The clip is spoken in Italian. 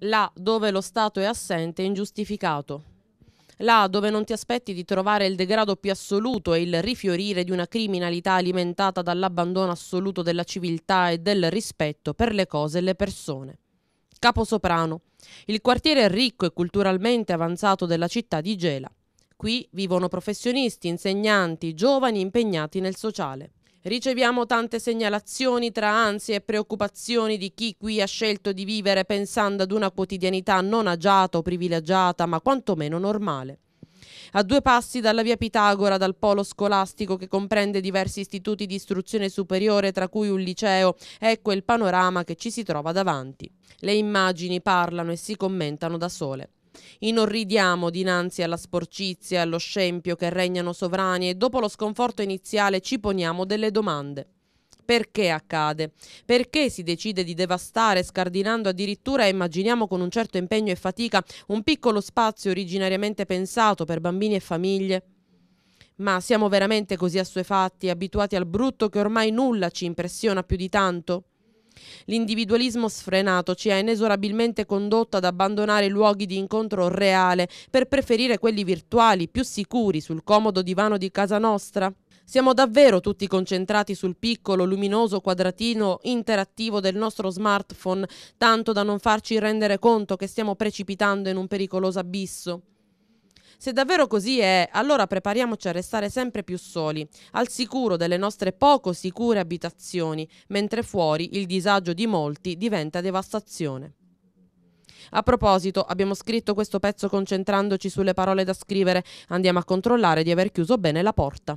là dove lo Stato è assente è ingiustificato. Là dove non ti aspetti di trovare il degrado più assoluto e il rifiorire di una criminalità alimentata dall'abbandono assoluto della civiltà e del rispetto per le cose e le persone. Caposoprano, il quartiere ricco e culturalmente avanzato della città di Gela. Qui vivono professionisti, insegnanti, giovani impegnati nel sociale. Riceviamo tante segnalazioni tra ansie e preoccupazioni di chi qui ha scelto di vivere pensando ad una quotidianità non agiata o privilegiata, ma quantomeno normale. A due passi dalla via Pitagora, dal polo scolastico che comprende diversi istituti di istruzione superiore, tra cui un liceo, ecco il panorama che ci si trova davanti. Le immagini parlano e si commentano da sole. Inorridiamo dinanzi alla sporcizia allo scempio che regnano sovrani e dopo lo sconforto iniziale ci poniamo delle domande perché accade, perché si decide di devastare scardinando addirittura, immaginiamo con un certo impegno e fatica, un piccolo spazio originariamente pensato per bambini e famiglie. Ma siamo veramente così assuefatti, abituati al brutto che ormai nulla ci impressiona più di tanto? L'individualismo sfrenato ci ha inesorabilmente condotto ad abbandonare luoghi di incontro reale per preferire quelli virtuali, più sicuri, sul comodo divano di casa nostra. Siamo davvero tutti concentrati sul piccolo, luminoso quadratino interattivo del nostro smartphone, tanto da non farci rendere conto che stiamo precipitando in un pericoloso abisso. Se davvero così è, allora prepariamoci a restare sempre più soli, al sicuro delle nostre poco sicure abitazioni, mentre fuori il disagio di molti diventa devastazione. A proposito, abbiamo scritto questo pezzo concentrandoci sulle parole da scrivere, andiamo a controllare di aver chiuso bene la porta.